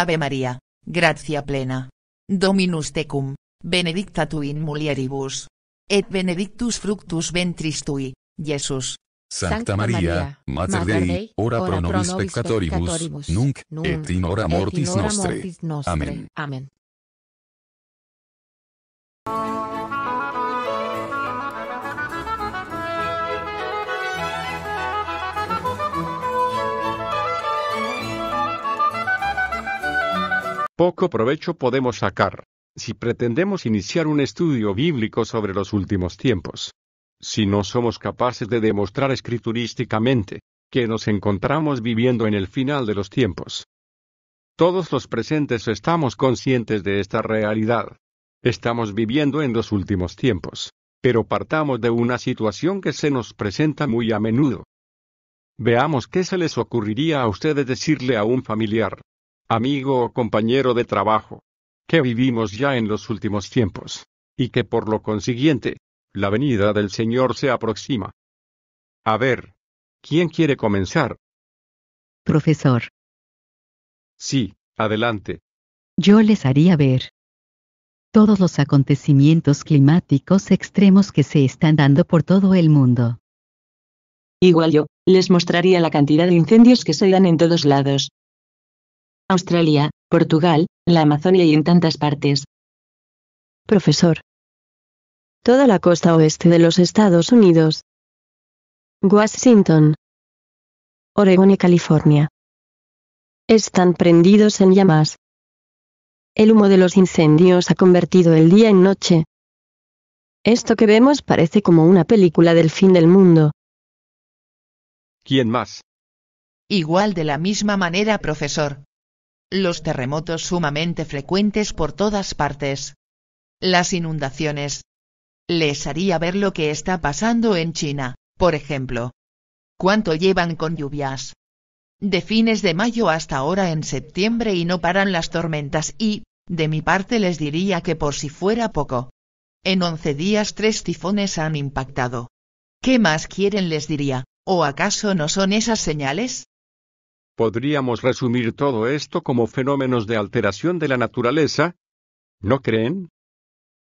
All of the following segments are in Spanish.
Ave María, gracia plena. Dominus tecum, benedicta tu in mulieribus. Et benedictus fructus ventris tui, Jesús. Santa María, Mater Dei, ora pro nobis peccatoribus, nunc, et in hora mortis nostre. Amén. Amén. Poco provecho podemos sacar si pretendemos iniciar un estudio bíblico sobre los últimos tiempos. Si no somos capaces de demostrar escriturísticamente que nos encontramos viviendo en el final de los tiempos. Todos los presentes estamos conscientes de esta realidad. Estamos viviendo en los últimos tiempos, pero partamos de una situación que se nos presenta muy a menudo. Veamos qué se les ocurriría a ustedes decirle a un familiar, amigo o compañero de trabajo, que vivimos ya en los últimos tiempos, y que por lo consiguiente, la venida del Señor se aproxima. A ver, ¿quién quiere comenzar? Profesor. Sí, adelante. Yo les haría ver todos los acontecimientos climáticos extremos que se están dando por todo el mundo. Igual yo, les mostraría la cantidad de incendios que se dan en todos lados, Australia, Portugal, la Amazonia y en tantas partes. Profesor. Toda la costa oeste de los Estados Unidos. Washington. Oregón y California. Están prendidos en llamas. El humo de los incendios ha convertido el día en noche. Esto que vemos parece como una película del fin del mundo. ¿Quién más? Igual de la misma manera, profesor los terremotos sumamente frecuentes por todas partes, las inundaciones. Les haría ver lo que está pasando en China, por ejemplo. ¿Cuánto llevan con lluvias? De fines de mayo hasta ahora en septiembre y no paran las tormentas y, de mi parte les diría que por si fuera poco. En once días tres tifones han impactado. ¿Qué más quieren les diría? ¿O acaso no son esas señales? Podríamos resumir todo esto como fenómenos de alteración de la naturaleza. ¿No creen?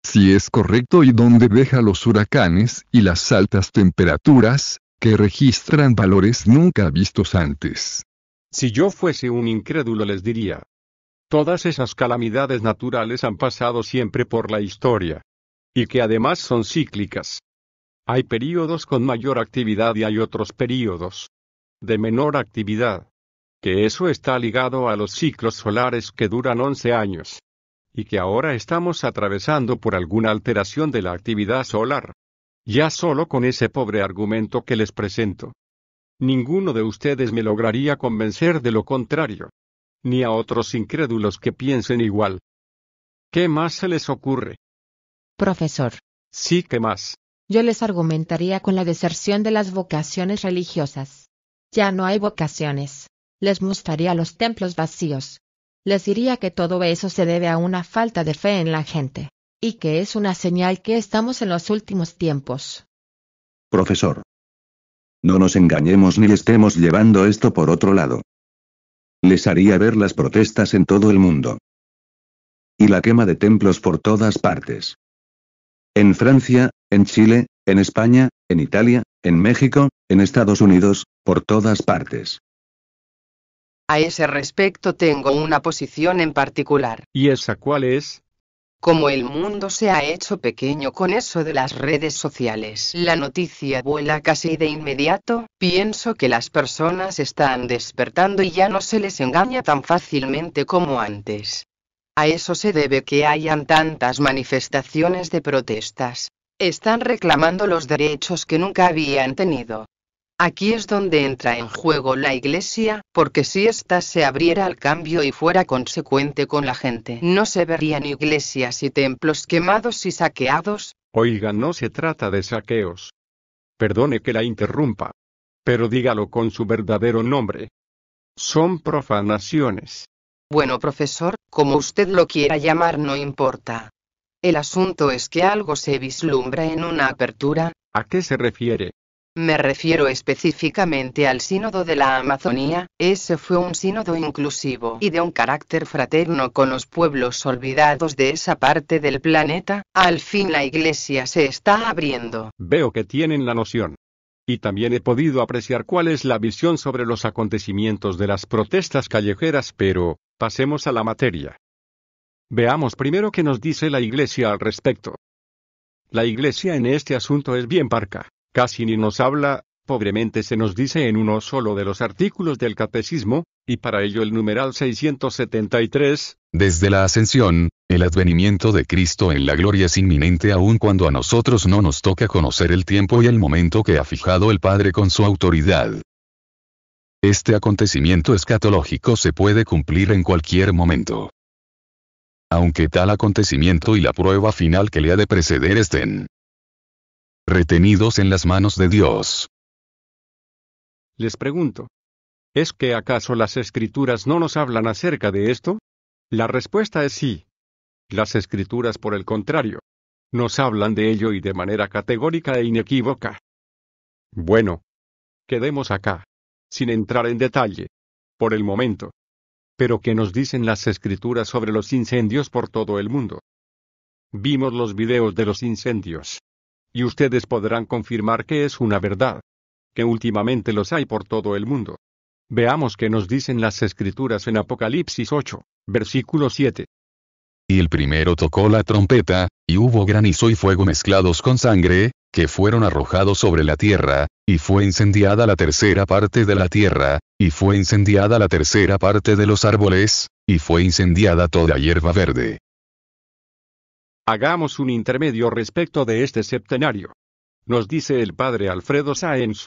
Si es correcto y donde deja los huracanes y las altas temperaturas, que registran valores nunca vistos antes. Si yo fuese un incrédulo les diría, todas esas calamidades naturales han pasado siempre por la historia. Y que además son cíclicas. Hay períodos con mayor actividad y hay otros periodos de menor actividad que eso está ligado a los ciclos solares que duran 11 años. Y que ahora estamos atravesando por alguna alteración de la actividad solar. Ya solo con ese pobre argumento que les presento. Ninguno de ustedes me lograría convencer de lo contrario. Ni a otros incrédulos que piensen igual. ¿Qué más se les ocurre? Profesor. Sí, ¿qué más? Yo les argumentaría con la deserción de las vocaciones religiosas. Ya no hay vocaciones les mostraría los templos vacíos. Les diría que todo eso se debe a una falta de fe en la gente, y que es una señal que estamos en los últimos tiempos. Profesor. No nos engañemos ni estemos llevando esto por otro lado. Les haría ver las protestas en todo el mundo. Y la quema de templos por todas partes. En Francia, en Chile, en España, en Italia, en México, en Estados Unidos, por todas partes. A ese respecto tengo una posición en particular. ¿Y esa cuál es? Como el mundo se ha hecho pequeño con eso de las redes sociales, la noticia vuela casi de inmediato, pienso que las personas están despertando y ya no se les engaña tan fácilmente como antes. A eso se debe que hayan tantas manifestaciones de protestas. Están reclamando los derechos que nunca habían tenido. Aquí es donde entra en juego la iglesia, porque si ésta se abriera al cambio y fuera consecuente con la gente, no se verían iglesias y templos quemados y saqueados. Oiga, no se trata de saqueos. Perdone que la interrumpa. Pero dígalo con su verdadero nombre. Son profanaciones. Bueno, profesor, como usted lo quiera llamar, no importa. El asunto es que algo se vislumbra en una apertura. ¿A qué se refiere? Me refiero específicamente al sínodo de la Amazonía, ese fue un sínodo inclusivo y de un carácter fraterno con los pueblos olvidados de esa parte del planeta, al fin la iglesia se está abriendo. Veo que tienen la noción. Y también he podido apreciar cuál es la visión sobre los acontecimientos de las protestas callejeras, pero, pasemos a la materia. Veamos primero qué nos dice la Iglesia al respecto. La Iglesia en este asunto es bien parca. Casi ni nos habla, pobremente se nos dice en uno solo de los artículos del catecismo, y para ello el numeral 673, desde la ascensión, el advenimiento de Cristo en la gloria es inminente aun cuando a nosotros no nos toca conocer el tiempo y el momento que ha fijado el Padre con su autoridad. Este acontecimiento escatológico se puede cumplir en cualquier momento. Aunque tal acontecimiento y la prueba final que le ha de preceder estén retenidos en las manos de Dios. Les pregunto, ¿es que acaso las escrituras no nos hablan acerca de esto? La respuesta es sí. Las escrituras, por el contrario, nos hablan de ello y de manera categórica e inequívoca. Bueno, quedemos acá, sin entrar en detalle, por el momento. Pero ¿qué nos dicen las escrituras sobre los incendios por todo el mundo? Vimos los videos de los incendios. Y ustedes podrán confirmar que es una verdad. Que últimamente los hay por todo el mundo. Veamos qué nos dicen las escrituras en Apocalipsis 8, versículo 7. Y el primero tocó la trompeta, y hubo granizo y fuego mezclados con sangre, que fueron arrojados sobre la tierra, y fue incendiada la tercera parte de la tierra, y fue incendiada la tercera parte de los árboles, y fue incendiada toda hierba verde. Hagamos un intermedio respecto de este septenario. Nos dice el padre Alfredo Sáenz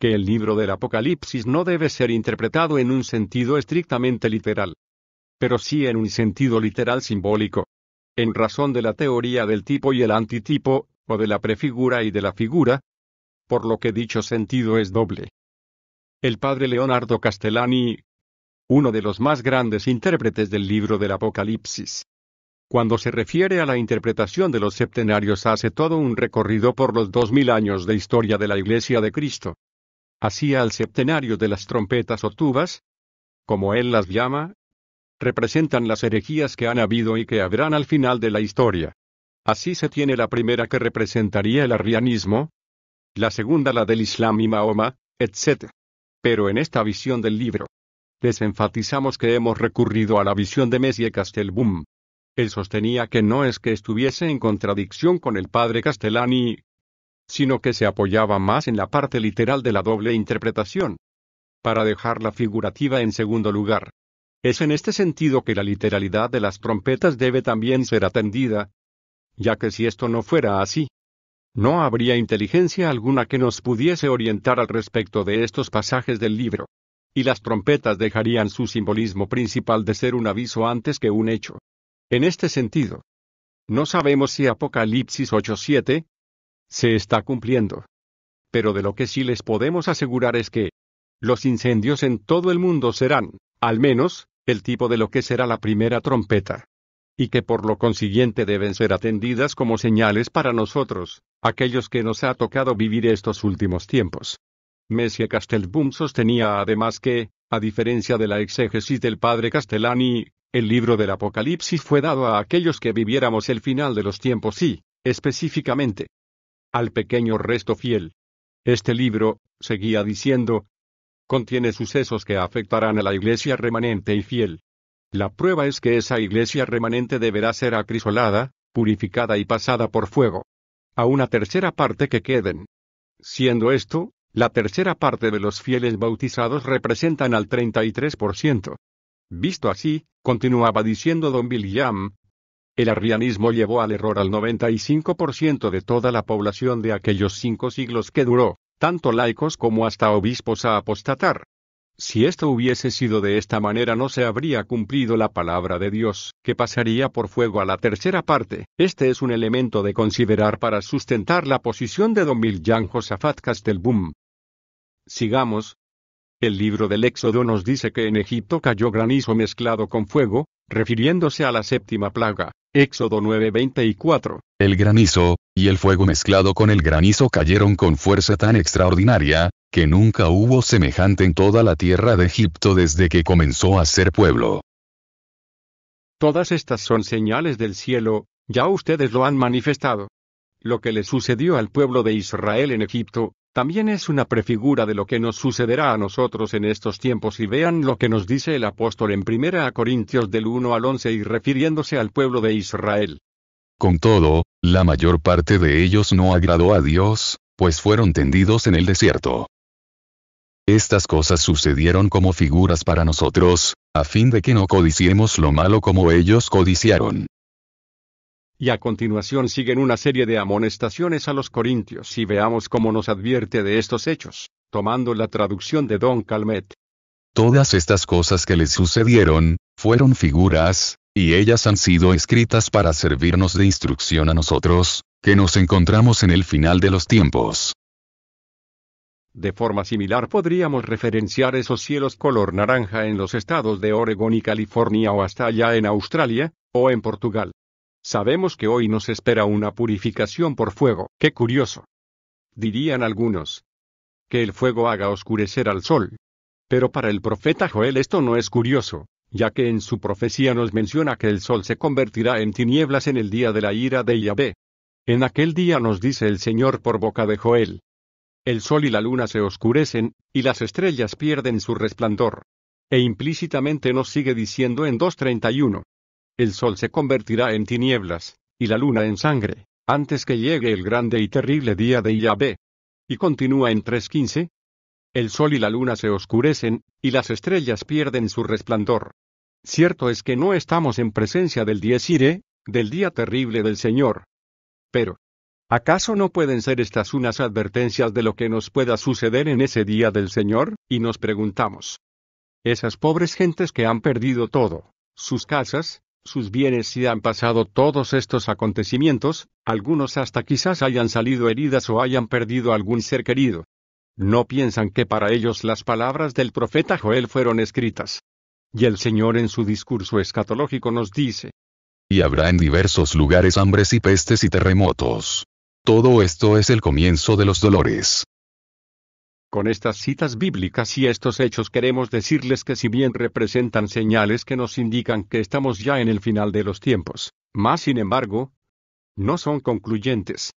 que el libro del Apocalipsis no debe ser interpretado en un sentido estrictamente literal, pero sí en un sentido literal simbólico. En razón de la teoría del tipo y el antitipo, o de la prefigura y de la figura, por lo que dicho sentido es doble. El padre Leonardo Castellani, uno de los más grandes intérpretes del libro del Apocalipsis, cuando se refiere a la interpretación de los septenarios hace todo un recorrido por los dos mil años de historia de la Iglesia de Cristo. Así al septenario de las trompetas o tubas, como él las llama, representan las herejías que han habido y que habrán al final de la historia. Así se tiene la primera que representaría el arrianismo, la segunda la del Islam y Mahoma, etc. Pero en esta visión del libro, desenfatizamos que hemos recurrido a la visión de Messi y Castelboom. Él sostenía que no es que estuviese en contradicción con el padre Castellani, sino que se apoyaba más en la parte literal de la doble interpretación, para dejar la figurativa en segundo lugar. Es en este sentido que la literalidad de las trompetas debe también ser atendida, ya que si esto no fuera así, no habría inteligencia alguna que nos pudiese orientar al respecto de estos pasajes del libro. Y las trompetas dejarían su simbolismo principal de ser un aviso antes que un hecho. En este sentido, no sabemos si Apocalipsis 8:7 se está cumpliendo. Pero de lo que sí les podemos asegurar es que los incendios en todo el mundo serán, al menos, el tipo de lo que será la primera trompeta. Y que por lo consiguiente deben ser atendidas como señales para nosotros, aquellos que nos ha tocado vivir estos últimos tiempos. Messie Castelboom sostenía además que, a diferencia de la exégesis del padre Castellani, el libro del Apocalipsis fue dado a aquellos que viviéramos el final de los tiempos y, específicamente, al pequeño resto fiel. Este libro, seguía diciendo, contiene sucesos que afectarán a la iglesia remanente y fiel. La prueba es que esa iglesia remanente deberá ser acrisolada, purificada y pasada por fuego. A una tercera parte que queden. Siendo esto, la tercera parte de los fieles bautizados representan al 33%. Visto así, continuaba diciendo don William, el arrianismo llevó al error al 95% de toda la población de aquellos cinco siglos que duró, tanto laicos como hasta obispos a apostatar. Si esto hubiese sido de esta manera no se habría cumplido la palabra de Dios, que pasaría por fuego a la tercera parte. Este es un elemento de considerar para sustentar la posición de don Millán Josafat Castelboom. Sigamos, el libro del Éxodo nos dice que en Egipto cayó granizo mezclado con fuego, refiriéndose a la séptima plaga. Éxodo 9:24. El granizo, y el fuego mezclado con el granizo cayeron con fuerza tan extraordinaria, que nunca hubo semejante en toda la tierra de Egipto desde que comenzó a ser pueblo. Todas estas son señales del cielo, ya ustedes lo han manifestado. Lo que le sucedió al pueblo de Israel en Egipto, también es una prefigura de lo que nos sucederá a nosotros en estos tiempos y vean lo que nos dice el apóstol en 1 Corintios del 1 al 11 y refiriéndose al pueblo de Israel. Con todo, la mayor parte de ellos no agradó a Dios, pues fueron tendidos en el desierto. Estas cosas sucedieron como figuras para nosotros, a fin de que no codiciemos lo malo como ellos codiciaron. Y a continuación siguen una serie de amonestaciones a los corintios y veamos cómo nos advierte de estos hechos, tomando la traducción de Don Calmet. Todas estas cosas que les sucedieron, fueron figuras, y ellas han sido escritas para servirnos de instrucción a nosotros, que nos encontramos en el final de los tiempos. De forma similar podríamos referenciar esos cielos color naranja en los estados de Oregón y California o hasta allá en Australia, o en Portugal. Sabemos que hoy nos espera una purificación por fuego. ¡Qué curioso! Dirían algunos. Que el fuego haga oscurecer al sol. Pero para el profeta Joel esto no es curioso, ya que en su profecía nos menciona que el sol se convertirá en tinieblas en el día de la ira de Yahvé. En aquel día nos dice el Señor por boca de Joel. El sol y la luna se oscurecen, y las estrellas pierden su resplandor. E implícitamente nos sigue diciendo en 2.31, el sol se convertirá en tinieblas, y la luna en sangre, antes que llegue el grande y terrible día de Yahvé. Y continúa en 3.15. El sol y la luna se oscurecen, y las estrellas pierden su resplandor. Cierto es que no estamos en presencia del IRE, del día terrible del Señor. Pero, ¿acaso no pueden ser estas unas advertencias de lo que nos pueda suceder en ese día del Señor? Y nos preguntamos. Esas pobres gentes que han perdido todo, sus casas, sus bienes si han pasado todos estos acontecimientos, algunos hasta quizás hayan salido heridas o hayan perdido algún ser querido. No piensan que para ellos las palabras del profeta Joel fueron escritas. Y el Señor en su discurso escatológico nos dice, Y habrá en diversos lugares hambres y pestes y terremotos. Todo esto es el comienzo de los dolores. Con estas citas bíblicas y estos hechos queremos decirles que si bien representan señales que nos indican que estamos ya en el final de los tiempos, más sin embargo, no son concluyentes.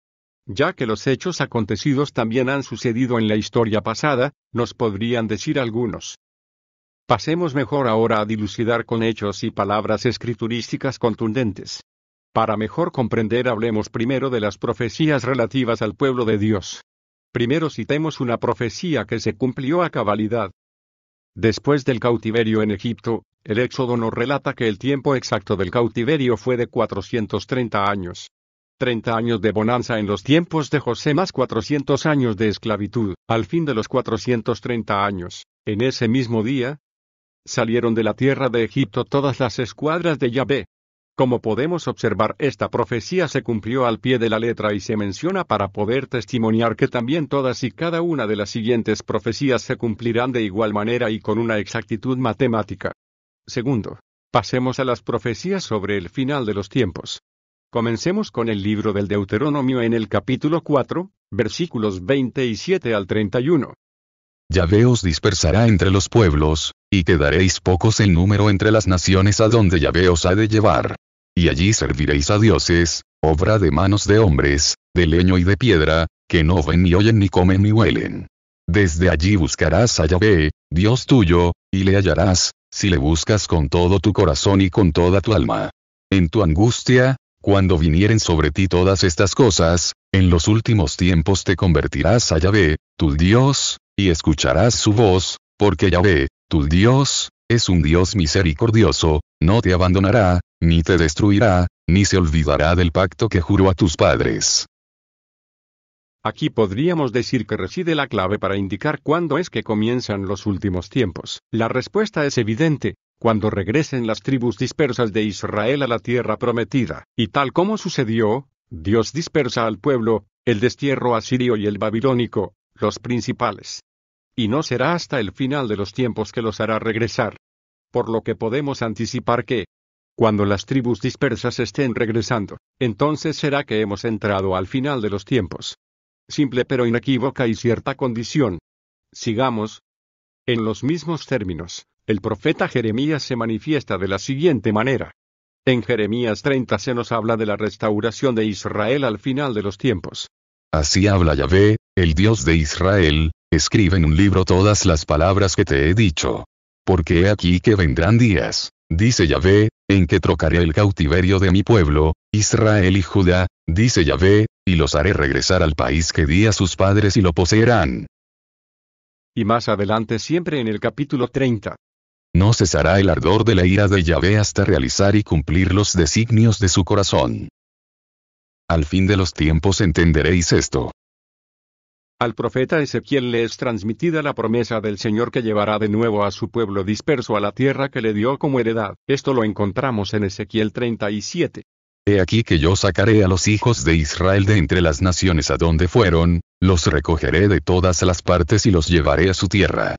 Ya que los hechos acontecidos también han sucedido en la historia pasada, nos podrían decir algunos. Pasemos mejor ahora a dilucidar con hechos y palabras escriturísticas contundentes. Para mejor comprender hablemos primero de las profecías relativas al pueblo de Dios. Primero citemos una profecía que se cumplió a cabalidad. Después del cautiverio en Egipto, el Éxodo nos relata que el tiempo exacto del cautiverio fue de 430 años. 30 años de bonanza en los tiempos de José más 400 años de esclavitud, al fin de los 430 años. En ese mismo día, salieron de la tierra de Egipto todas las escuadras de Yahvé, como podemos observar, esta profecía se cumplió al pie de la letra y se menciona para poder testimoniar que también todas y cada una de las siguientes profecías se cumplirán de igual manera y con una exactitud matemática. Segundo, pasemos a las profecías sobre el final de los tiempos. Comencemos con el libro del Deuteronomio en el capítulo 4, versículos 27 al 31. Yahvé os dispersará entre los pueblos, y quedaréis pocos en número entre las naciones a donde Yahvé os ha de llevar. Y allí serviréis a dioses, obra de manos de hombres, de leño y de piedra, que no ven ni oyen ni comen ni huelen. Desde allí buscarás a Yahvé, Dios tuyo, y le hallarás, si le buscas con todo tu corazón y con toda tu alma. En tu angustia, cuando vinieren sobre ti todas estas cosas, en los últimos tiempos te convertirás a Yahvé, tu Dios, y escucharás su voz, porque Yahvé, tu Dios, es un Dios misericordioso, no te abandonará, ni te destruirá, ni se olvidará del pacto que juró a tus padres. Aquí podríamos decir que reside la clave para indicar cuándo es que comienzan los últimos tiempos. La respuesta es evidente, cuando regresen las tribus dispersas de Israel a la tierra prometida, y tal como sucedió, Dios dispersa al pueblo, el destierro asirio y el babilónico, los principales. Y no será hasta el final de los tiempos que los hará regresar. Por lo que podemos anticipar que, cuando las tribus dispersas estén regresando, entonces será que hemos entrado al final de los tiempos. Simple pero inequívoca y cierta condición. Sigamos. En los mismos términos, el profeta Jeremías se manifiesta de la siguiente manera. En Jeremías 30 se nos habla de la restauración de Israel al final de los tiempos. Así habla Yahvé, el Dios de Israel, escribe en un libro todas las palabras que te he dicho. Porque he aquí que vendrán días, dice Yahvé, en que trocaré el cautiverio de mi pueblo, Israel y Judá, dice Yahvé, y los haré regresar al país que di a sus padres y lo poseerán. Y más adelante siempre en el capítulo 30. No cesará el ardor de la ira de Yahvé hasta realizar y cumplir los designios de su corazón. Al fin de los tiempos entenderéis esto, al profeta Ezequiel le es transmitida la promesa del Señor que llevará de nuevo a su pueblo disperso a la tierra que le dio como heredad. Esto lo encontramos en Ezequiel 37. He aquí que yo sacaré a los hijos de Israel de entre las naciones a donde fueron, los recogeré de todas las partes y los llevaré a su tierra.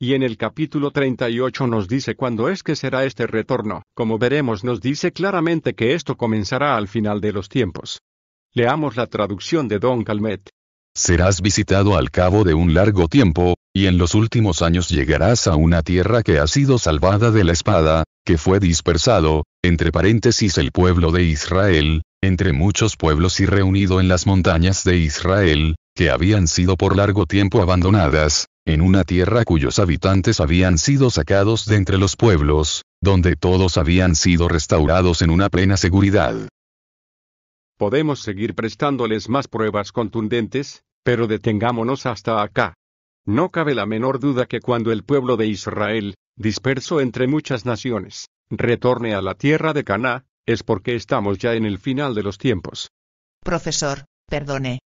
Y en el capítulo 38 nos dice cuándo es que será este retorno. Como veremos nos dice claramente que esto comenzará al final de los tiempos. Leamos la traducción de Don Calmet serás visitado al cabo de un largo tiempo, y en los últimos años llegarás a una tierra que ha sido salvada de la espada, que fue dispersado, entre paréntesis el pueblo de Israel, entre muchos pueblos y reunido en las montañas de Israel, que habían sido por largo tiempo abandonadas, en una tierra cuyos habitantes habían sido sacados de entre los pueblos, donde todos habían sido restaurados en una plena seguridad. ¿Podemos seguir prestándoles más pruebas contundentes? Pero detengámonos hasta acá. No cabe la menor duda que cuando el pueblo de Israel, disperso entre muchas naciones, retorne a la tierra de Caná, es porque estamos ya en el final de los tiempos. Profesor, perdone.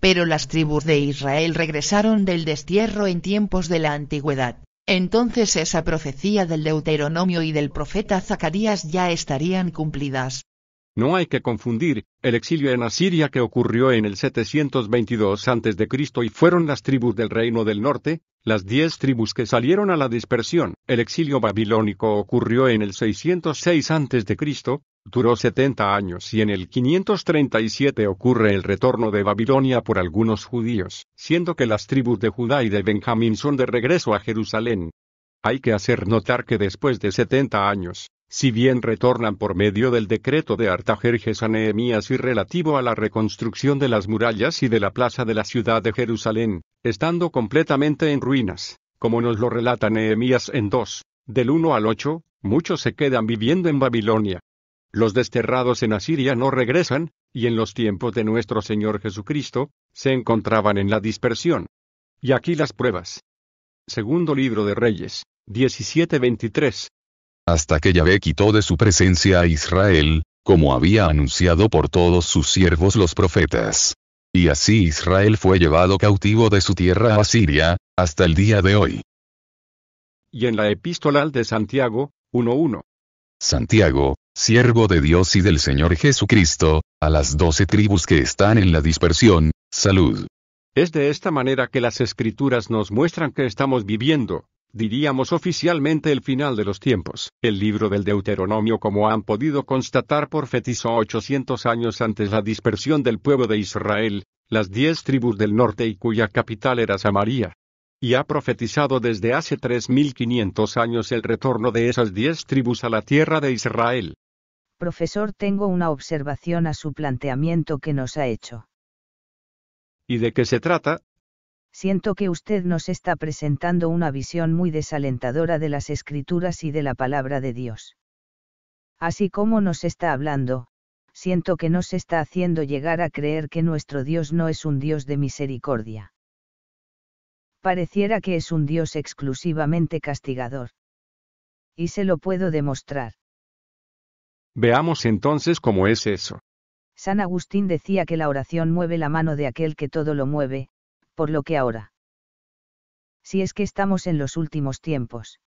Pero las tribus de Israel regresaron del destierro en tiempos de la antigüedad. Entonces esa profecía del Deuteronomio y del profeta Zacarías ya estarían cumplidas. No hay que confundir el exilio en Asiria que ocurrió en el 722 a.C. y fueron las tribus del reino del norte, las diez tribus que salieron a la dispersión. El exilio babilónico ocurrió en el 606 a.C., duró 70 años y en el 537 ocurre el retorno de Babilonia por algunos judíos, siendo que las tribus de Judá y de Benjamín son de regreso a Jerusalén. Hay que hacer notar que después de 70 años, si bien retornan por medio del decreto de Artajerjes a Nehemías y relativo a la reconstrucción de las murallas y de la plaza de la ciudad de Jerusalén, estando completamente en ruinas, como nos lo relata Nehemías en 2, del 1 al 8, muchos se quedan viviendo en Babilonia. Los desterrados en Asiria no regresan, y en los tiempos de nuestro Señor Jesucristo, se encontraban en la dispersión. Y aquí las pruebas. Segundo libro de Reyes, 17-23 hasta que Yahvé quitó de su presencia a Israel, como había anunciado por todos sus siervos los profetas. Y así Israel fue llevado cautivo de su tierra a Asiria, hasta el día de hoy. Y en la epístola de Santiago, 1.1. Santiago, siervo de Dios y del Señor Jesucristo, a las doce tribus que están en la dispersión, salud. Es de esta manera que las escrituras nos muestran que estamos viviendo, diríamos oficialmente el final de los tiempos. El libro del Deuteronomio como han podido constatar profetizó 800 años antes la dispersión del pueblo de Israel, las diez tribus del norte y cuya capital era Samaria. Y ha profetizado desde hace 3500 años el retorno de esas diez tribus a la tierra de Israel. Profesor, tengo una observación a su planteamiento que nos ha hecho. ¿Y de qué se trata? siento que usted nos está presentando una visión muy desalentadora de las escrituras y de la palabra de Dios. Así como nos está hablando, siento que nos está haciendo llegar a creer que nuestro Dios no es un Dios de misericordia. Pareciera que es un Dios exclusivamente castigador. Y se lo puedo demostrar. Veamos entonces cómo es eso. San Agustín decía que la oración mueve la mano de aquel que todo lo mueve, por lo que ahora. Si es que estamos en los últimos tiempos.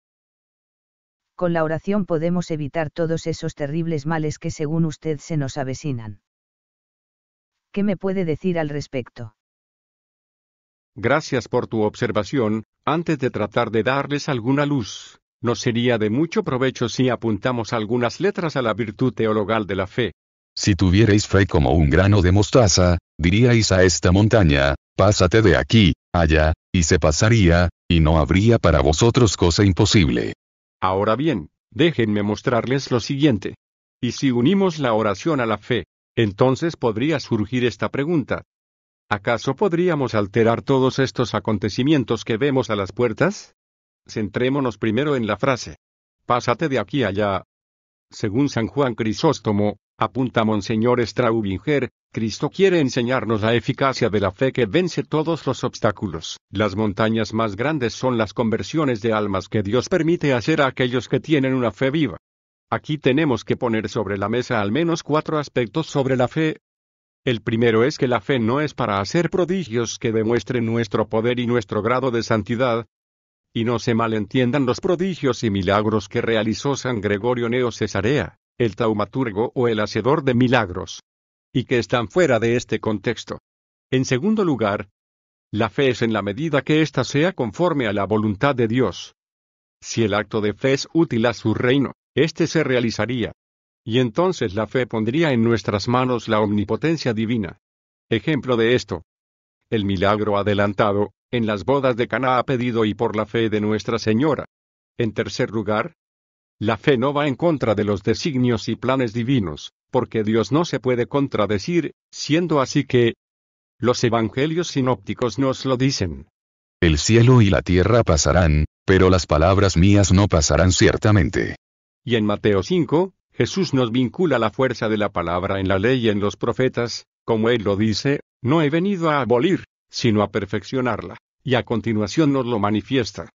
Con la oración podemos evitar todos esos terribles males que según usted se nos avecinan. ¿Qué me puede decir al respecto? Gracias por tu observación. Antes de tratar de darles alguna luz, nos sería de mucho provecho si apuntamos algunas letras a la virtud teologal de la fe. Si tuvierais fe como un grano de mostaza, diríais a esta montaña, Pásate de aquí, allá, y se pasaría, y no habría para vosotros cosa imposible. Ahora bien, déjenme mostrarles lo siguiente. Y si unimos la oración a la fe, entonces podría surgir esta pregunta. ¿Acaso podríamos alterar todos estos acontecimientos que vemos a las puertas? Centrémonos primero en la frase. Pásate de aquí allá. Según San Juan Crisóstomo, apunta Monseñor Straubinger, Cristo quiere enseñarnos la eficacia de la fe que vence todos los obstáculos. Las montañas más grandes son las conversiones de almas que Dios permite hacer a aquellos que tienen una fe viva. Aquí tenemos que poner sobre la mesa al menos cuatro aspectos sobre la fe. El primero es que la fe no es para hacer prodigios que demuestren nuestro poder y nuestro grado de santidad. Y no se malentiendan los prodigios y milagros que realizó San Gregorio Neo Cesarea, el taumaturgo o el hacedor de milagros y que están fuera de este contexto. En segundo lugar, la fe es en la medida que ésta sea conforme a la voluntad de Dios. Si el acto de fe es útil a su reino, éste se realizaría. Y entonces la fe pondría en nuestras manos la omnipotencia divina. Ejemplo de esto. El milagro adelantado, en las bodas de Cana ha pedido y por la fe de Nuestra Señora. En tercer lugar, la fe no va en contra de los designios y planes divinos, porque Dios no se puede contradecir, siendo así que los evangelios sinópticos nos lo dicen. El cielo y la tierra pasarán, pero las palabras mías no pasarán ciertamente. Y en Mateo 5, Jesús nos vincula la fuerza de la palabra en la ley y en los profetas, como él lo dice, no he venido a abolir, sino a perfeccionarla, y a continuación nos lo manifiesta.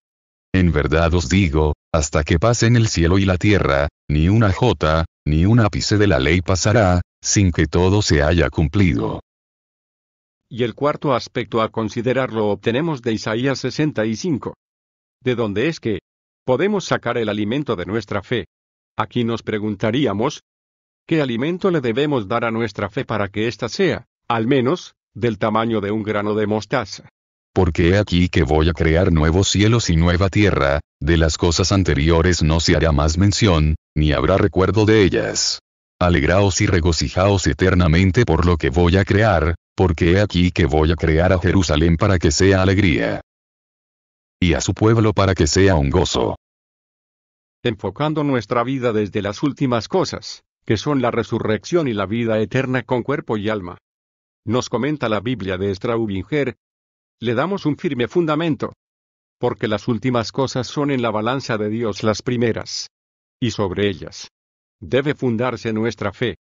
En verdad os digo, hasta que pasen el cielo y la tierra, ni una jota, ni un ápice de la ley pasará, sin que todo se haya cumplido. Y el cuarto aspecto a considerar lo obtenemos de Isaías 65. ¿De dónde es que podemos sacar el alimento de nuestra fe? Aquí nos preguntaríamos, ¿qué alimento le debemos dar a nuestra fe para que ésta sea, al menos, del tamaño de un grano de mostaza? Porque he aquí que voy a crear nuevos cielos y nueva tierra, de las cosas anteriores no se hará más mención, ni habrá recuerdo de ellas. Alegraos y regocijaos eternamente por lo que voy a crear, porque he aquí que voy a crear a Jerusalén para que sea alegría. Y a su pueblo para que sea un gozo. Enfocando nuestra vida desde las últimas cosas, que son la resurrección y la vida eterna con cuerpo y alma. Nos comenta la Biblia de Straubinger. Le damos un firme fundamento. Porque las últimas cosas son en la balanza de Dios las primeras y sobre ellas debe fundarse nuestra fe.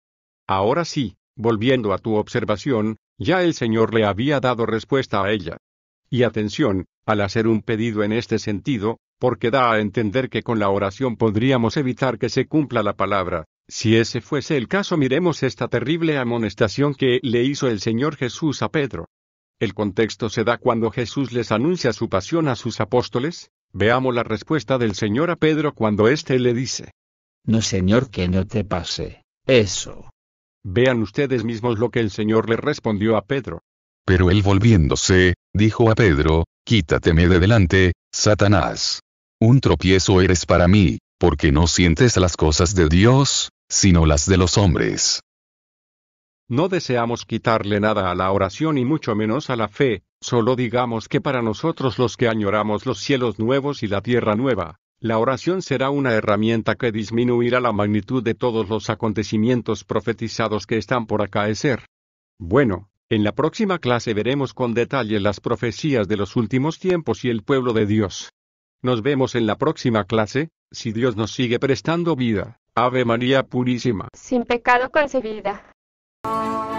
Ahora sí, volviendo a tu observación, ya el Señor le había dado respuesta a ella. Y atención, al hacer un pedido en este sentido, porque da a entender que con la oración podríamos evitar que se cumpla la palabra. Si ese fuese el caso, miremos esta terrible amonestación que le hizo el Señor Jesús a Pedro. El contexto se da cuando Jesús les anuncia su pasión a sus apóstoles, Veamos la respuesta del Señor a Pedro cuando éste le dice. No, Señor, que no te pase. Eso. Vean ustedes mismos lo que el Señor le respondió a Pedro. Pero él volviéndose, dijo a Pedro, Quítateme de delante, Satanás. Un tropiezo eres para mí, porque no sientes las cosas de Dios, sino las de los hombres. No deseamos quitarle nada a la oración y mucho menos a la fe, solo digamos que para nosotros los que añoramos los cielos nuevos y la tierra nueva, la oración será una herramienta que disminuirá la magnitud de todos los acontecimientos profetizados que están por acaecer. Bueno, en la próxima clase veremos con detalle las profecías de los últimos tiempos y el pueblo de Dios. Nos vemos en la próxima clase, si Dios nos sigue prestando vida. Ave María Purísima. Sin pecado concebida. Thank you.